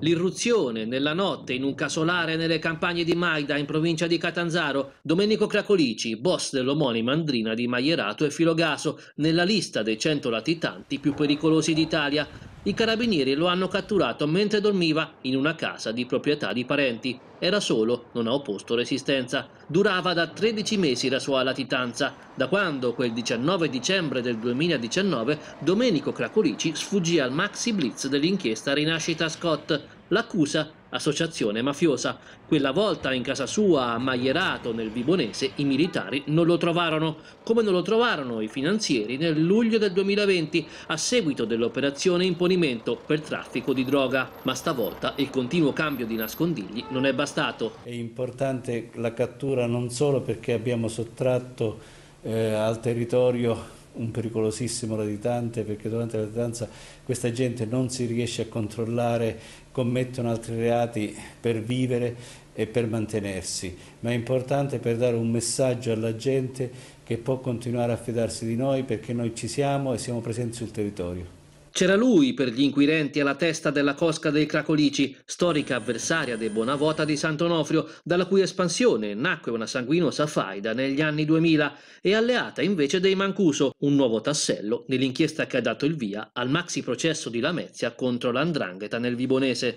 L'irruzione nella notte in un casolare nelle campagne di Maida in provincia di Catanzaro, Domenico Cracolici, boss dell'omonima andrina di Maierato e Filogaso, nella lista dei 100 latitanti più pericolosi d'Italia, i carabinieri lo hanno catturato mentre dormiva in una casa di proprietà di parenti. Era solo, non ha opposto resistenza. Durava da 13 mesi la sua latitanza, da quando, quel 19 dicembre del 2019, Domenico Cracolici sfuggì al maxi blitz dell'inchiesta Rinascita Scott. L'accusa associazione mafiosa. Quella volta in casa sua a Maierato, nel Vibonese, i militari non lo trovarono, come non lo trovarono i finanzieri nel luglio del 2020 a seguito dell'operazione imponimento per traffico di droga. Ma stavolta il continuo cambio di nascondigli non è bastato. È importante la cattura non solo perché abbiamo sottratto eh, al territorio un pericolosissimo latitante perché durante la latitanza questa gente non si riesce a controllare, commettono altri reati per vivere e per mantenersi, ma è importante per dare un messaggio alla gente che può continuare a fidarsi di noi perché noi ci siamo e siamo presenti sul territorio. C'era lui per gli inquirenti alla testa della cosca dei Cracolici, storica avversaria dei Bonavota di Sant'Onofrio, dalla cui espansione nacque una sanguinosa faida negli anni 2000 e alleata invece dei Mancuso, un nuovo tassello nell'inchiesta che ha dato il via al maxi processo di Lamezia contro l'andrangheta nel Vibonese.